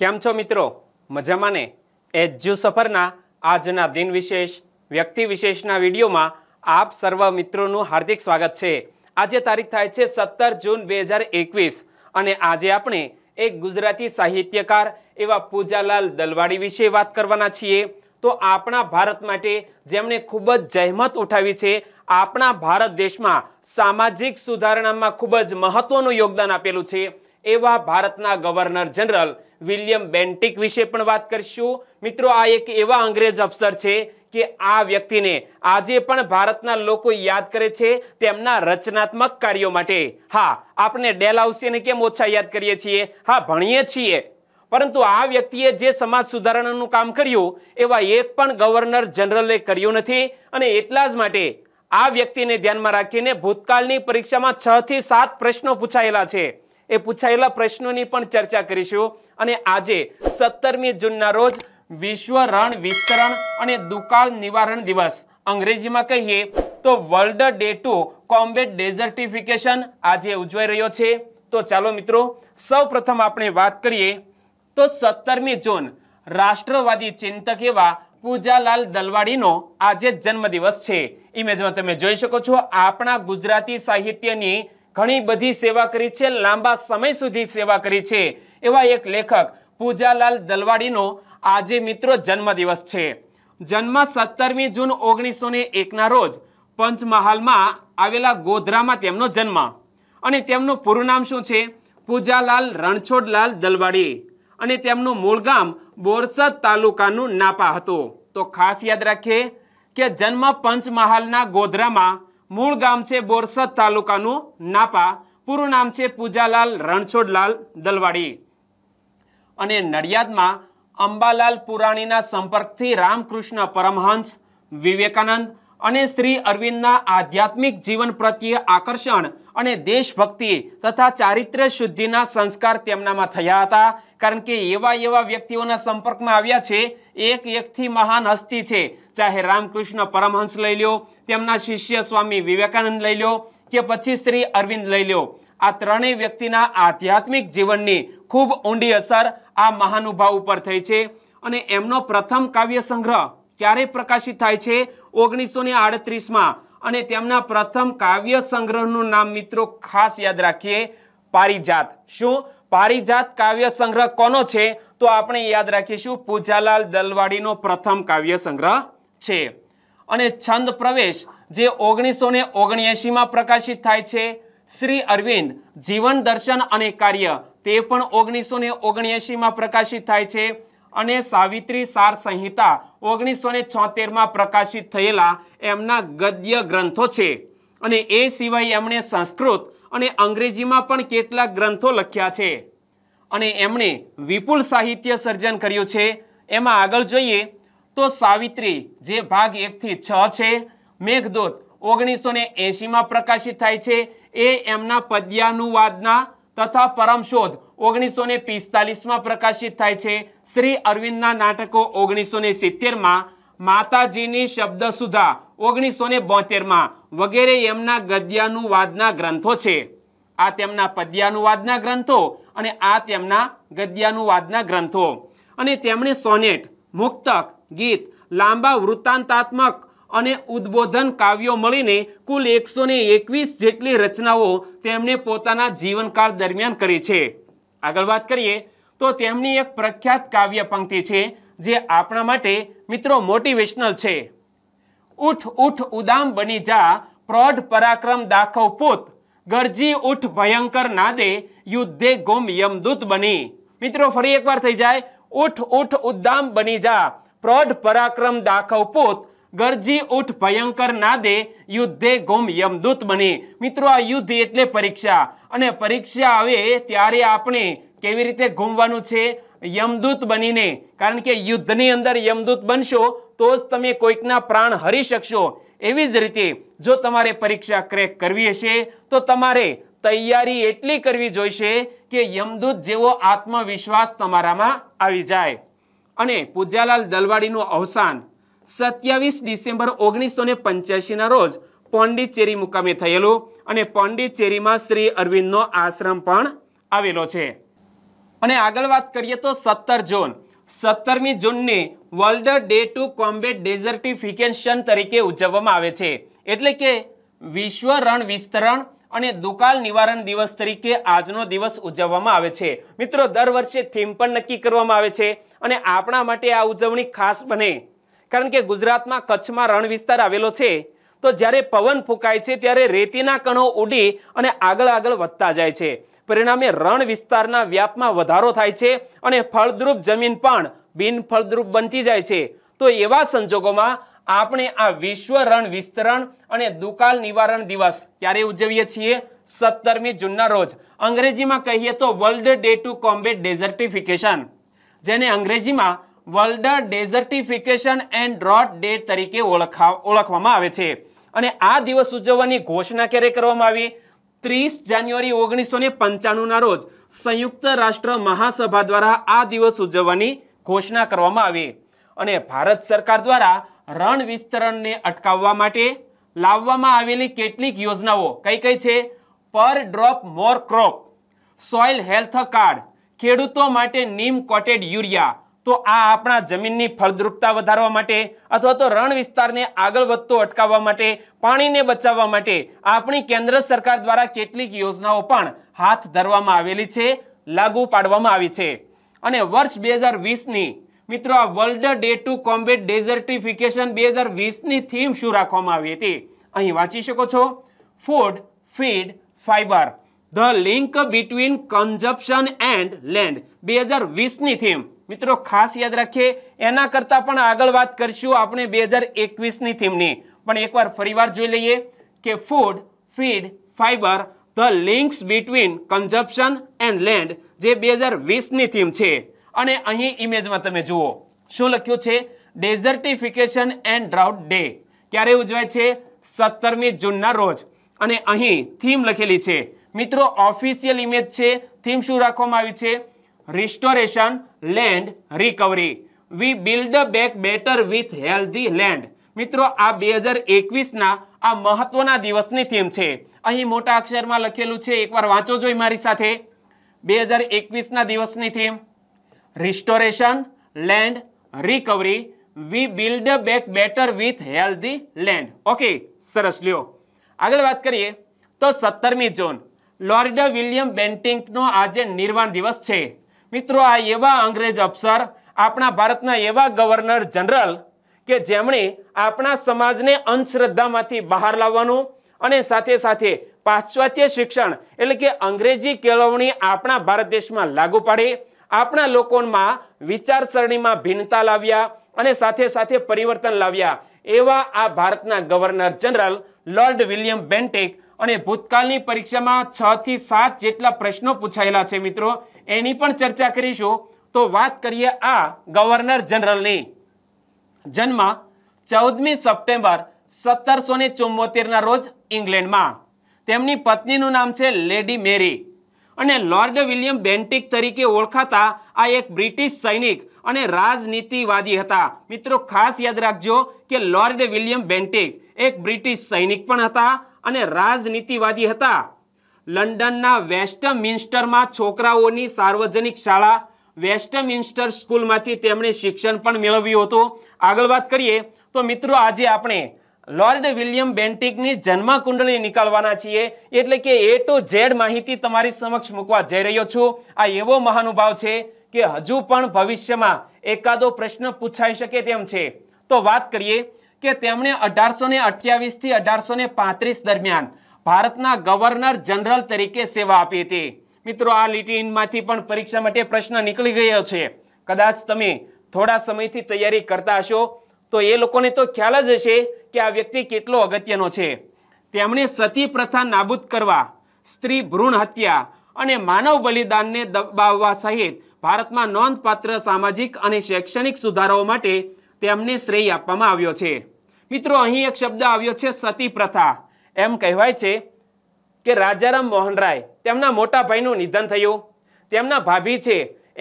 કેમ છો મિત્રો મજામાં ને એજ્યુ સફરના આજના દિન વિશેષ વ્યક્તિ વિશેષના વિડીયોમાં આપ સર્વ મિત્રોનું હાર્દિક સ્વાગત છે આજે તારીખ થાય છે સત્તર જૂન બે હજાર એકવીસ અને આજે આપણે એક ગુજરાતી સાહિત્યકાર એવા પૂજાલાલ દલવાડી વિશે વાત કરવાના છીએ તો આપણા ભારત માટે જેમણે ખૂબ જ જહેમત ઉઠાવી છે આપણા ભારત દેશમાં સામાજિક સુધારણામાં ખૂબ જ મહત્વનું યોગદાન આપેલું છે એવા ભારતના ગવર્નર જનરલ વિલિયમ બેન્ટિક વિશે પણ વાત કરીશું મિત્રો આ એક એવા અંગ્રેજ અફસર છે કે આ વ્યક્તિને આજે પણ ભારતના લોકો યાદ કરે છે તેમના રચનાત્મક કાર્યો માટે હા આપણે ડેલ હાઉસીને કેમ ઓછા યાદ કરીએ છીએ હા ભણીએ છીએ પરંતુ આ વ્યક્તિએ જે સમાજ સુધારણાનું કામ કર્યું એવા એક પણ ગવર્નર જનરલે કર્યું નથી અને એટલા જ માટે આ વ્યક્તિને ધ્યાનમાં રાખીને ભૂતકાળની પરીક્ષામાં છ થી સાત પ્રશ્નો પૂછાયેલા છે એ પૂછાયેલા પ્રશ્નોની પણ ચર્ચા કરીશું અને આજે સત્તરમી જૂનના રોજ વિશ્વ રણ વિસ્તરણ અને દુકાળ નિવારણ દિવસ અંગ્રેજીમાં કહીએ તો world day to combat desertification આજે ઉજવાઈ રહ્યો છે તો ચાલો મિત્રો સૌ આપણે વાત કરીએ તો સત્તરમી જૂન રાષ્ટ્રવાદી ચિંતક એવા પૂજાલાલ દલવાડીનો આજે જન્મદિવસ છે ઇમેજમાં તમે જોઈ શકો છો આપણા ગુજરાતી સાહિત્યની ઘણી બધી સેવા કરી છે લાંબા સમય સુધી સેવા કરી છે એવા એક લેખક પૂજાલાલ દલવાડીનો આજે મિત્રો જન્મદિવસ છે જન્મ સત્તરમી જૂન ઓગણીસો ને એકના રોજ પંચમહાલમાં આવેલા ગોધરામાં તેમનો જન્મ અને તેમનું પૂરું નામ શું છે પૂજાલાલ રણછોડલાલ દલવાડી અને તેમનું મૂળ ગામ બોરસદ તાલુકાનું નાપા હતું તો ખાસ યાદ રાખીએ કે જન્મ પંચમહાલના ગોધરામાં મૂળ ગામ છે બોરસદ તાલુકાનું નાપા પૂરું નામ છે પૂજાલાલ રણછોડલાલ દલવાડી અને નડિયાદમાં અંબાલાલ પુરાણીના સંપર્કથી રામકૃષ્ણ પરમહંસ વિવેકાનંદ અને શ્રી અરવિંદના આધ્યાત્મિક જીવન પ્રત્યે આકર્ષણ અને દેશભક્તિ તથા ચારિત્ર્ય શુદ્ધિના સંસ્કાર તેમનામાં થયા હતા કારણ કે એવા એવા વ્યક્તિઓના સંપર્કમાં આવ્યા છે એક એકથી મહાન હસ્તી છે ચાહે રામકૃષ્ણ પરમહંસ લઈ લ્યો તેમના શિષ્ય સ્વામી વિવેકાનંદ લઈ લ્યો કે પછી શ્રી અરવિંદ લઈ લ્યો આ ત્રણેય વ્યક્તિના આધ્યાત્મિક જીવનની ખૂબ ઊંડી અસર આ મહાનુભાવ ઉપર થઈ છે અને એમનો પ્રથમ કાવ્ય સંગ્રહ ક્યારે પ્રકાશિત થાય છે ઓગણીસો ને આડત્રીસમાં અને તેમના પ્રથમ કાવ્ય સંગ્રહનું નામ મિત્રો ખાસ યાદ રાખીએ પારિજાત શું પારિજાત કાવ્ય સંગ્રહ કોનો છે તો આપણે યાદ રાખીશું પૂજાલાલ દલવાડીનો પ્રથમ કાવ્ય સંગ્રહ છે અને છંદ પ્રવેશ જે ઓગણીસો ને ઓગણએંશીમાં પ્રકાશિત થાય છે શ્રી અરવિંદ જીવન દર્શન અને કાર્ય તે પણ ઓગણીસો ને ઓગણએંશીમાં પ્રકાશિત થાય છે અને સાવિત્રી સાર સંહિતા ઓગણીસો ને છોતેરમાં પ્રકાશિત થયેલા એમના ગદ્ય ગ્રંથો છે અને એ સિવાય એમણે સંસ્કૃત અને અંગ્રેજીમાં પણ કેટલાક ગ્રંથો લખ્યા છે અને એમણે વિપુલ સાહિત્ય સર્જન કર્યું છે એમાં આગળ જોઈએ તો સાવિત્રી જે ભાગ એકથી છ છે મેઘદૂત ઓગણીસો ને એંશીમાં પ્રકાશિત થાય છે એ એમના પદ્યાનુવાદના તથા પરમશોધ ઓગણીસો ને પિસ્તાલીસમાં પ્રકાશિત થાય છે શ્રી અરવિંદના નાટકો ઓગણીસો ને સિત્તેરમાં માતાજીની શબ્દ સુધા ઓગણીસો ને બોતેરમાં વગેરે એમના ગદ્યાનુવાદના ગ્રંથો છે આ તેમના પદ્યાનુવાદના ગ્રંથો અને આ તેમના ગદ્યાનુવાદના ગ્રંથો અને તેમણે સોનેટ મુક્તક ગીત લાંબા વૃત્તાંતાત્મક અને ઉદબોધન કાવ્યો મળીને કુલ એકસો એકવીસ જેટલી રચનાઓ તેમણે પોતાના જીવનકાળ દરમિયાન કરી છે આગળ વાત કરીએ તો તેમની એક પ્રખ્યાત કાવ્ય પંક્તિ છે જે આપણા માટે મિત્રો મોટિવેશનલ છે ઉઠ ઉઠ ઉદામ બની જા પ્રૌઢ પરાક્રમ દાખવ પોત ગરજી ઉઠ ભયંકર નાદે યુદ્ધે ગોમ યમદૂત બની મિત્રો ફરી એકવાર થઈ જાય ઉઠ ઉઠ ઉદ્દામ બની જા પ્રૌઢ પરાક્રમ દાખવ પોત ગરજી ઉઠ ભયંકર નાદે યુદ્ધે ગોમ યમદૂત બની મિત્રો આ યુદ્ધ એટલે પરીક્ષા અને પરીક્ષા આવે ત્યારે આપણે કેવી રીતે ઘૂમવાનું છે યમદૂત બનીને કારણ કે યુદ્ધની અંદર યમદૂત બનશો તો જ તમે કોઈકના પ્રાણ હરી શકશો એવી જ રીતે જો તમારે પરીક્ષા ક્રેક કરવી હશે તો તમારે તૈયારી એટલી કરવી જોઈશે કે યમદૂત જેવો આત્મવિશ્વાસ તમારામાં આવી જાય અને પૂજ્યાલાલ દલવાડીનું અવસાન સત્યાવીસ ડિસેમ્બર ઓગણીસો ને પંચ્યાસીના રોજ પોંડિચેરી મુકામે થયેલું અને પોંડિચેરીમાં શ્રી અરવિંદનો આશ્રમ પણ આવેલો છે અને આગળ વાત કરીએ તો સત્તર જૂન સત્તરમી જૂનને world day to combat desertification તરીકે ઉજવવામાં આવે છે એટલે કે વિશ્વ રણ વિસ્તરણ અને દુકાળ નિવારણ દિવસ તરીકે આજનો દિવસ ઉજવવામાં આવે છે મિત્રો દર વર્ષે થીમ પણ નક્કી કરવામાં આવે છે અને આપણા માટે આ ઉજવણી ખાસ બને કારણ કે ગુજરાતમાં કચ્છમાં રણ વિસ્તાર આવેલો છે તો જ્યારે પવન ફૂંકાય છે ત્યારે રેતીના કણો ઉડી અને આગળ આગળ વધતા જાય છે પરિણામે રણ વિસ્તારના વ્યાપમાં વધારો થાય છે અને ફળદ્રુપ જમીન પણ બિનફળદ્રુપ બનતી જાય છે તો એવા સંજોગોમાં આપણે આ વિશ્વ રણ વિસ્તરણ અને દુકાળ નિવારણ દિવસ ક્યારે ઉજવીએ છીએ સત્તરમી જૂનના રોજ અંગ્રેજીમાં કહીએ તો world day to combat desertification જેને અંગ્રેજીમાં world desertification and drought day તરીકે ઓળખવામાં આવે છે અને આ દિવસ ઉજવવાની ઘોષણા ક્યારે કરવામાં આવી ત્રીસ જાન્યુઆરી ઓગણીસો ને પંચાણુંના રોજ સંયુક્ત રાષ્ટ્ર મહાસભા દ્વારા આ દિવસ ઉજવવાની ઘોષણા કરવામાં આવી અને ભારત સરકાર દ્વારા રણ વિસ્તરણને અટકાવવા માટે લાવવામાં આવેલી કેટલીક યોજનાઓ કઈ કઈ છે પર drop more crop soil health card ખેડૂતો માટે નીમ કોટેડ યુરિયા તો આ આપણા જમીનની ફળદ્રુપતા વધારવા માટે અથવા તો રણ વિસ્તારને આગળ વધતો અટકાવવા માટે પાણીને બચાવવા માટે આપણી કેન્દ્ર સરકાર દ્વારા કેટલીક યોજનાઓ પણ હાથ ધરવામાં આવેલી છે લાગુ પાડવામાં આવી છે અને વર્ષ બે હજાર વીસની મિત્રો આ world day to combat desertification બે હજાર વીસની થીમ શું રાખવામાં આવી હતી અહીં વાંચી શકો છો food feed fibre the link between consumption and land બે હજાર વીસની થીમ મિત્રો ખાસ યાદ રાખીએ એના કરતાં પણ આગળ વાત કરીશું આપણે બે હજાર એકવીસની થીમની પણ એકવાર ફરીવાર જોઈ લઈએ કે food feed fibre the links between consumption and land જે બે હજાર વીસની થીમ છે અને અહીં ઇમેજમાં તમે જુઓ શું લખ્યું છે ડેઝર્ટિફિકેશન એન્ડ ડ્રાઉટ ડે ક્યારે ઉજવાય છે સત્તરમી જૂનના રોજ અને અહીં થીમ લખેલી છે મિત્રો ઓફિશિયલ ઇમેજ છે થીમ શું રાખવામાં આવ્યું છે restoration land recovery we build back better with healthy land મિત્રો આ બે હજાર એકવીસના આ મહત્વના દિવસની થીમ છે અહીં મોટા અક્ષરમાં લખેલું છે એકવાર વાંચો જોઈ મારી સાથે બે હજાર એકવીસના દિવસની theme restoration land recovery we build back better with healthy land okay સરસ લ્યો આગળ વાત કરીએ તો સત્તરમી જૂન લોરિડા વિલિયમ બેન્ટિંકનો આજે નિર્વાણ દિવસ છે મિત્રો આ એવા અંગ્રેજ અફસર આપણા ભારતના એવા ગવર્નર જનરલ કે જેમણે આપણા સમાજને અંધશ્રદ્ધામાંથી બહાર લાવવાનું અને સાથે સાથે પાશ્ચાત્ય શિક્ષણ એટલે કે અંગ્રેજી કેળવણી આપણા ભારત દેશમાં લાગુ પાડી આપણા લોકોમાં વિચારસરણીમાં ભિન્નતા લાવ્યા અને સાથે સાથે પરિવર્તન લાવ્યા એવા આ ભારતના governor general lord William Bentinck અને ભૂતકાળની પરીક્ષામાં છ થી સાત જેટલા પ્રશ્નો પૂછાયેલા છે મિત્રો એની પણ ચર્ચા કરીશું તો વાત કરીએ આ ગવર્નર જનરલની જન્મ ચૌદમી સપ્ટેમ્બર સત્તરસો ને ના રોજ ઇંગ્લેન્ડમાં તેમની પત્નીનું નામ છે લેડી મેરી અને લોર્ડ વિલિયમ બેન્ટિક તરીકે ઓળખાતા આ એક બ્રિટિશ સૈનિક અને રાજનીતિવાદી હતા મિત્રો ખાસ યાદ રાખજો કે લોર્ડ વિલિયમ બેન્ટિક એક બ્રિટિશ સૈનિક પણ હતા અને રાજનીતિવાદી હતા લંડનના વેસ્ટમિન્સ્ટરમાં છોકરાઓની સાર્વજનિક શાળા વેસ્ટમિન્સ્ટર સ્કૂલમાંથી તેમણે શિક્ષણ પણ મેળવ્યું હતું આગળ વાત કરીએ તો મિત્રો આજે આપણે લોર્ડ વિલિયમ બેન્ટિકની જન્મકુંડળી નીકાળવાના છીએ એટલે કે એ ટુ ઝેડ માહિતી તમારી સમક્ષ મૂકવા જઈ રહ્યો છું આ એવો મહાનુભાવ છે કે હજુ પણ ભવિષ્યમાં એકાદો પ્રશ્ન પૂછાઈ શકે તેમ છે તો વાત કરીએ કે તેમણે અઢારસો ને અઠ્યાવીસથી અઢારસો ને પાંત્રીસ દરમિયાન ભારતના ગવર્નર જનરલ તરીકે સેવા આપી હતી મિત્રો આ લીટીમાંથી પણ પરીક્ષા માટે પ્રશ્ન નીકળી ગયો છે કદાચ તમે થોડા સમયથી તૈયારી કરતા હશો તો એ લોકોને તો ખ્યાલ જ હશે કે આ વ્યક્તિ કેટલો અગત્યનો છે તેમણે સતી પ્રથા નાબૂદ કરવા સ્ત્રી ભ્રૂણ હત્યા અને માનવ બલિદાનને દબાવવા સહિત ભારતમાં નોંધપાત્ર સામાજિક અને શૈક્ષણિક સુધારાઓ માટે તેમને શ્રેય આપવામાં આવ્યો છે મિત્રો અહીં એક શબ્દ આવ્યો છે સતી પ્રથા એમ કહેવાય છે કે રાજારામ મોહનરાય તેમના મોટા ભાઈનું નિધન થયું તેમના ભાભી છે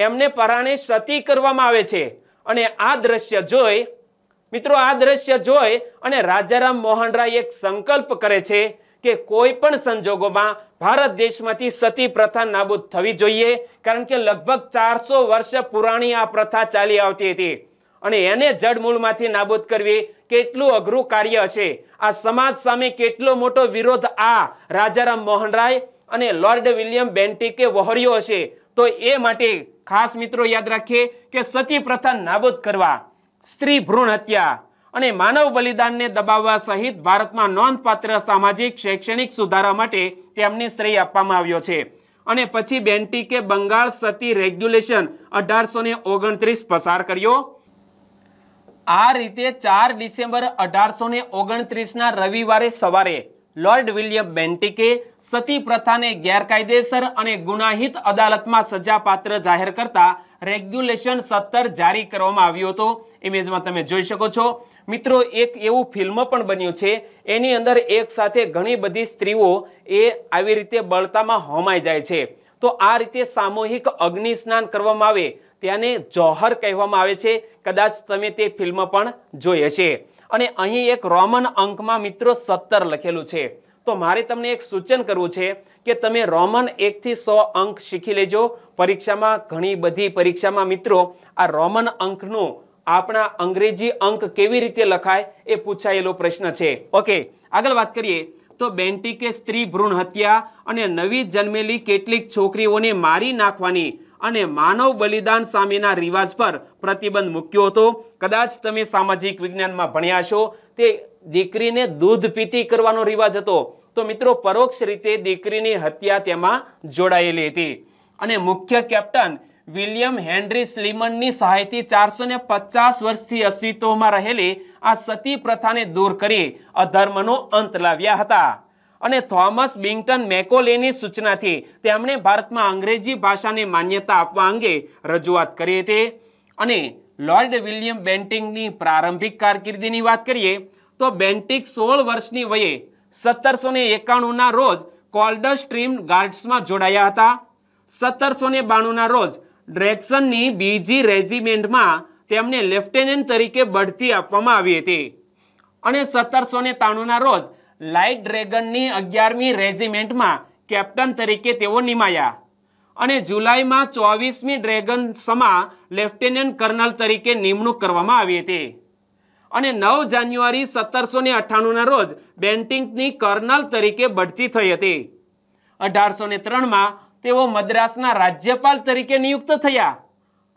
એમને પરાણે સતી કરવામાં આવે છે અને આ દ્રશ્ય જોઈ મિત્રો આ દ્રશ્ય જોઈ અને રાજારામ મોહનરાય એક સંકલ્પ કરે છે કે કોઈ પણ સંજોગોમાં ભારત દેશમાંથી સતી પ્રથા નાબૂદ થવી જોઈએ કારણ કે લગભગ ચારસો વર્ષ પુરાણી આ પ્રથા ચાલી આવતી હતી અને એને જડમૂળમાંથી નાબૂદ કરવી કેટલું અઘરું કાર્ય હશે આ સમાજ સામે કેટલો મોટો વિરોધ આ રાજારામ રાય અને લોર્ડ વિલિયમ બેન્ટિકે વહોર્યો હશે તો એ માટે ખાસ મિત્રો યાદ રાખીએ કે સતી પ્રથા નાબૂદ કરવા સ્ત્રી ભ્રૂણ હત્યા અને માનવ બલિદાનને દબાવવા સહિત ભારતમાં નોંધપાત્ર સામાજિક શૈક્ષણિક સુધારા માટે તેમને શ્રેય આપવામાં આવ્યો છે અને પછી બેન્ટિકે બંગાળ સતી રેગ્યુલેશન અઢારસો ઓગણત્રીસ પસાર કર્યો આ રીતે ચાર ડિસેમ્બર અઢારસો ને ઓગણત્રીસના રવિવારે સવારે લોર્ડ વિલિયમ બેન્ટિકે સતી પ્રથાને ગેરકાયદેસર અને ગુનાહિત અદાલતમાં સજાપાત્ર જાહેર કરતા રેગ્યુલેશન સત્તર જારી કરવામાં આવ્યું હતું ઇમેજમાં તમે જોઈ શકો છો મિત્રો એક એવું ફિલ્મ પણ બન્યું છે એની અંદર એક સાથે ઘણી બધી સ્ત્રીઓ એ આવી રીતે બળતામાં હોમાઈ જાય છે તો આ રીતે સામૂહિક અગ્નિ સ્નાન કરવામાં આવે તેને જોહર કહેવામાં આવે છે કદાચ તમે તે ફિલ્મ પણ જોઈ હશે અને અહીં એક રોમન અંકમાં મિત્રો સત્તર લખેલું છે તો મારે તમને એક સૂચન કરવું છે કે તમે રોમન એકથી સો અંક શીખી લેજો પરીક્ષામાં ઘણી બધી પરીક્ષામાં મિત્રો આ રોમન અંકનું આપણા અંગ્રેજી અંક કેવી રીતે લખાય એ પૂછાયેલો પ્રશ્ન છે ઓકે આગળ વાત કરીએ તો બેન્ટીકે સ્ત્રી ભ્રૂણ હત્યા અને નવી જન્મેલી કેટલીક છોકરીઓને મારી નાખવાની અને માનવ બલિદાન સામેના રિવાજ પર પ્રતિબંધ મૂક્યો હતો કદાચ તમે સામાજિક વિજ્ઞાનમાં ભણ્યા છો તે દીકરીને દૂધ પીતી કરવાનો રિવાજ હતો તો મિત્રો પરોક્ષ રીતે દીકરીની હત્યા તેમાં જોડાયેલી હતી અને મુખ્ય કેપ્ટન વિલિયમ હેનરી સ્લીમનની સહાયથી ચારસો ને પચાસ વર્ષથી અસ્તિત્વમાં રહેલી આ સતી પ્રથાને દૂર કરી અધર્મનો અંત લાવ્યા હતા અને થોમસ બિંગટન મેકોલેની સૂચનાથી તેમણે ભારતમાં અંગ્રેજી ભાષાને માન્યતા આપવા અંગે રજૂઆત કરી હતી અને લોર્ડ વિલિયમ બેન્ટિંગની પ્રારંભિક કારકિર્દીની વાત કરીએ તો બેન્ટિક સોળ વર્ષની વયે સત્તરસો ને એકાણુંના રોજ કોલ્ડર સ્ટ્રીમ ગાર્ડ્સમાં જોડાયા હતા સત્તરસો ને બાણુંના રોજ ડ્રેક્સનની બીજી રેજિમેન્ટમાં તેમને લેફ્ટેનન્ટ તરીકે બઢતી આપવામાં આવી હતી અને સત્તરસો ને તાણુંના રોજ લાઇટ ડ્રેગનની અગિયારમી રેજિમેન્ટમાં કેપ્ટન તરીકે તેઓ નિમાયા અને જુલાઈમાં ચોવીસમી ડ્રેગન સમા લેફ્ટનન્ટ કર્નલ તરીકે નિમણૂક કરવામાં આવી હતી અને નવ જાન્યુઆરી સત્તરસો ને અઠ્ઠાણુંના રોજ બેન્ટિંગની કર્નલ તરીકે બઢતી થઈ હતી અઢારસો ને ત્રણમાં તેઓ મદ્રાસના રાજ્યપાલ તરીકે નિયુક્ત થયા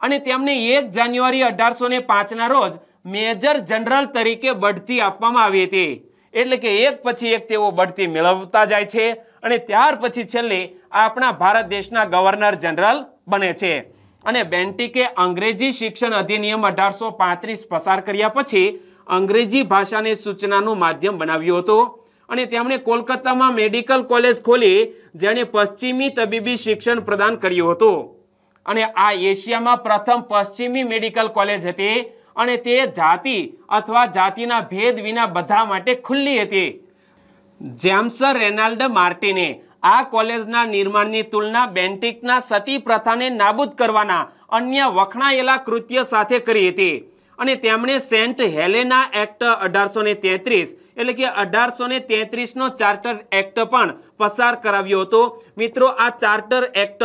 અને તેમને એક જાન્યુઆરી અઢારસો ને પાંચના રોજ મેજર જનરલ તરીકે બઢતી આપવામાં આવી હતી એટલે કે એક પછી એક તેઓ બઢતી મેળવતા જાય છે અને ત્યાર પછી છેલ્લે આપણા ભારત દેશના ગવર્નર જનરલ બને છે અને બેન્ટિકે અંગ્રેજી શિક્ષણ અધિનિયમ અઢારસો પાંત્રીસ પસાર કર્યા પછી અંગ્રેજી ભાષાને સૂચનાનું માધ્યમ બનાવ્યું હતું અને તેમણે કોલકાતામાં મેડિકલ કોલેજ ખોલી જેણે પશ્ચિમી તબીબી શિક્ષણ પ્રદાન કર્યું હતું અને આ એશિયામાં પ્રથમ પશ્ચિમી મેડિકલ કોલેજ હતી અને તે જાતિ અથવા જાતિના ભેદ વિના બધા માટે ખુલ્લી હતી જેમ્સર રેનાલ્ડ માર્ટિને આ કોલેજના નિર્માણની તુલના બેન્ટિકના સતી પ્રથાને નાબૂદ કરવાના અન્ય વખણાયેલા કૃત્ય સાથે કરી હતી અને તેમણે સેન્ટ હેલેના એક્ટ અઢારસો તેત્રીસ એટલે કે અઢારસો ને તેત્રીસનો ચાર્ટર એક્ટ પણ પસાર કરાવ્યો હતો મિત્રો આ ચાર્ટર એક્ટ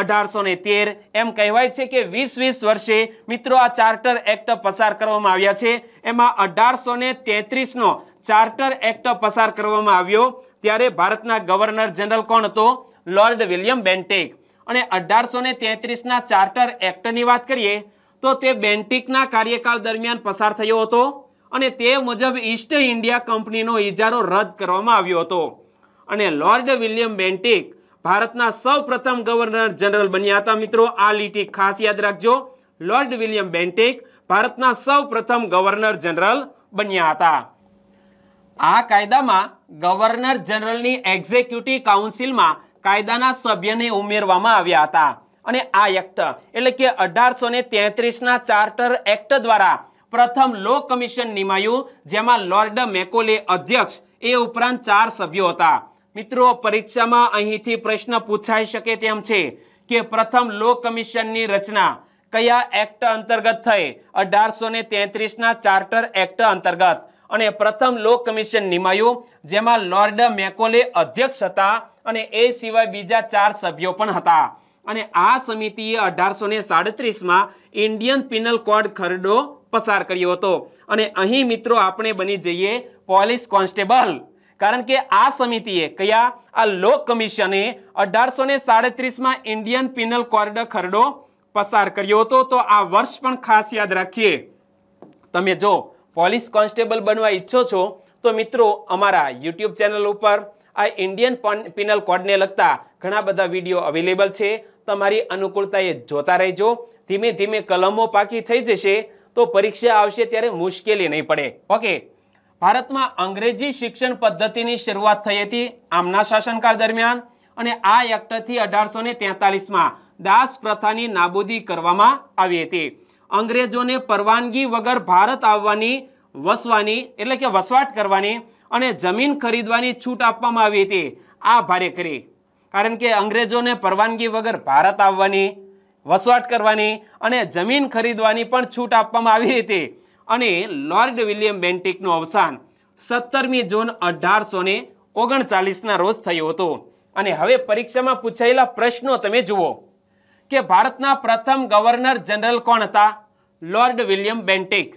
અઢારસો તેર એમ કહેવાય છે કે વીસ વીસ વર્ષે મિત્રો આ ચાર્ટર એક્ટ પસાર કરવામાં આવ્યા છે એમાં અઢારસો ને તેત્રીસનો ચાર્ટર એક્ટ પસાર કરવામાં આવ્યો ત્યારે ભારતના ગવર્નર જનરલ કોણ હતો લોર્ડ વિલિયમ બેન્ટેક અને અઢારસો ને તેત્રીસના ચાર્ટર એક્ટની વાત કરીએ તો તે બેન્ટિકના કાર્યકાળ દરમિયાન પસાર થયો હતો અને તે મુજબ ઈસ્ટ ઇન્ડિયા કંપનીનો ઇજારો રદ કરવામાં આવ્યો હતો અને લોર્ડ વિલિયમ બેન્ટિક ભારતના સૌ પ્રથમ ગવર્નર જનરલ બન્યા હતા મિત્રો આ લીટી ખાસ યાદ રાખજો લોર્ડ વિલિયમ બેન્ટેક ભારતના સૌ પ્રથમ ગવર્નર જનરલ બન્યા હતા આ કાયદામાં ગવર્નર જનરલની એક્ઝિક્યુટિવ કાઉન્સિલમાં કાયદાના સભ્યને ઉમેરવામાં આવ્યા હતા અને આ એક્ટ એટલે કે અઢારસો ને તેત્રીસના ચાર્ટર એક્ટ દ્વારા પ્રથમ લો કમિશન નિમાયું જેમાં લોર્ડ મેકોલે અધ્યક્ષ એ ઉપરાંત ચાર સભ્યો હતા મિત્રો પરીક્ષામાં અહીંથી પ્રશ્ન પૂછાઈ શકે તેમ છે કે પ્રથમ લો કમિશનની રચના કયા એક્ટ અંતર્ગત થઈ અઢારસો ને તેત્રીસના ચાર્ટર એક્ટ અંતર્ગત અને પ્રથમ લો કમિશન નિમાયું જેમાં લોર્ડ મેકોલે અધ્યક્ષ હતા અને એ સિવાય બીજા ચાર સભ્યો પણ હતા અને આ સમિતિએ અઢારસો ને સાડત્રીસમાં ઇન્ડિયન પિનલ કોડ ખરડો પસાર કર્યો હતો અને અહીં મિત્રો આપણે બની જઈએ પોલીસ કોન્સ્ટેબલ કારણ કે આ સમિતિએ કયા આ લો કમિશને અઢારસો ને સાડત્રીસમાં ઇન્ડિયન પિનલ કોડ ખરડો પસાર કર્યો હતો તો આ વર્ષ પણ ખાસ યાદ રાખીએ તમે જો પોલીસ કોન્સ્ટેબલ બનવા ઈચ્છો છો તો મિત્રો અમારા યુટ્યુબ ચેનલ ઉપર આ ઇન્ડિયન પિનલ કોડને લગતા ઘણા બધા વિડીયો અવેલેબલ છે તમારી અનુકૂળતાએ જોતા રહેજો ધીમે ધીમે કલમો પાકી થઈ જશે તો પરીક્ષા આવશે ત્યારે મુશ્કેલી નહીં પડે ઓકે ભારતમાં અંગ્રેજી શિક્ષણ પદ્ધતિની શરૂઆત થઈ હતી આમના શાસનકાળ દરમિયાન અને આ એક્ટથી અઢારસો ને તેતાલીસમાં દાસ પ્રથાની નાબૂદી કરવામાં આવી હતી અંગ્રેજોને પરવાનગી વગર ભારત આવવાની વસવાની એટલે કે વસવાટ કરવાની અને જમીન ખરીદવાની છૂટ આપવામાં આવી હતી આ ભારે કરી કારણ કે અંગ્રેજોને પરવાનગી વગર ભારત આવવાની વસવાટ કરવાની અને જમીન ખરીદવાની પણ છૂટ આપવામાં આવી હતી અને લોર્ડ વિલિયમ બેન્ટિકનું અવસાન સત્તરમી જૂન અઢારસો ને ઓગણચાલીસના રોજ થયો હતો અને હવે પરીક્ષામાં પૂછાયેલા પ્રશ્નો તમે જુઓ કે ભારતના પ્રથમ ગવર્નર જનરલ કોણ હતા લોર્ડ વિલિયમ બેન્ટિક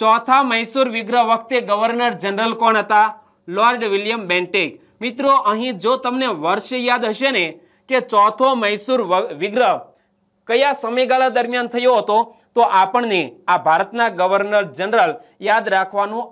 ચોથા મૈસૂર વિગ્રહ વખતે ગવર્નર જનરલ કોણ હતા લોર્ડ વિલિયમ બેન્ટિક મિત્રો અહીં જો તમને વર્ષ યાદ હશે ને કે ચોથો મૈસૂર વિગ્રહ કયા સમયગાળા દરમિયાન થયો હતો તો આપણને આ ભારતના ગવર્નર જનરલ યાદ રાખવાનું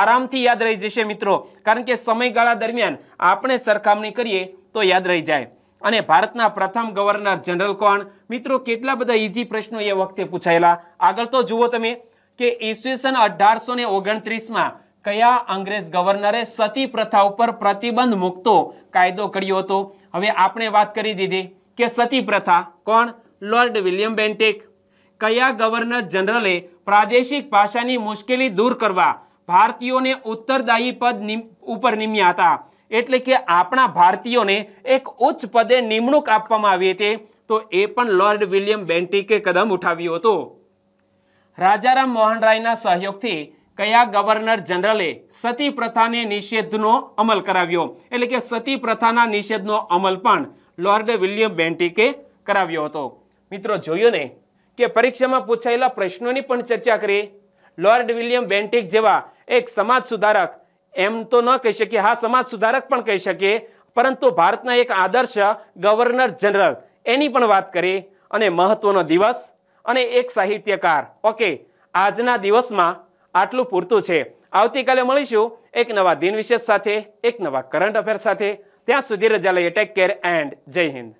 આરામથી યાદ રહી જશે મિત્રો કારણ કે સમયગાળા દરમિયાન આપણે સરખામણી કરીએ તો યાદ રહી જાય અને ભારતના પ્રથમ ગવર્નર જનરલ કોણ મિત્રો કેટલા બધા ઇઝી પ્રશ્નો એ વખતે પૂછાયેલા આગળ તો જુઓ તમે કે ઈસવીસન અઢારસો ને ઓગણત્રીસમાં કયા અંગ્રેજ ગવર્નરે સતી પ્રથા ઉપર પ્રતિબંધ મૂકતો કાયદો કર્યો હતો હવે આપણે વાત કરી દીધી કે સતી પ્રથા કોણ લોર્ડ વિલિયમ બેન્ટેક કયા ગવર્નર જનરલે પ્રાદેશિક ભાષાની મુશ્કેલી દૂર કરવા ભારતીયોને ઉત્તરદાયી પદ ઉપર નિમ્યા હતા એટલે કે આપણા ભારતીયોને એક ઉચ્ચ પદે નિમણૂક આપવામાં આવી હતી તો એ પણ લોર્ડ વિલિયમ બેન્ટિકે કદમ ઉઠાવ્યો હતો રાજારામ મોહન રાયના સહયોગથી કયા ગવર્નર જનરલે સતી પ્રથાને નિષેધનો અમલ કરાવ્યો એટલે કે સતી પ્રથાના નિષેધનો અમલ પણ લોર્ડ વિલિયમ બેન્ટિકે કરાવ્યો હતો મિત્રો જોયું ને કે પરીક્ષામાં પૂછાયેલા પ્રશ્નોની પણ ચર્ચા કરી લોર્ડ વિલિયમ બેન્ટિક જેવા એક સમાજ સુધારક એમ તો ન કહી શકીએ હા સમાજ સુધારક પણ કહી શકીએ પરંતુ ભારતના એક આદર્શ ગવર્નર જનરલ એની પણ વાત કરી અને મહત્વનો દિવસ અને એક સાહિત્યકાર ઓકે આજના દિવસમાં આટલું પૂરતું છે આવતીકાલે મળીશું એક નવા દિન વિશેષ સાથે એક નવા કરંટ અફેર સાથે ત્યાં સુધી રજા લઈએ ટેક કેર એન્ડ જય હિન્દ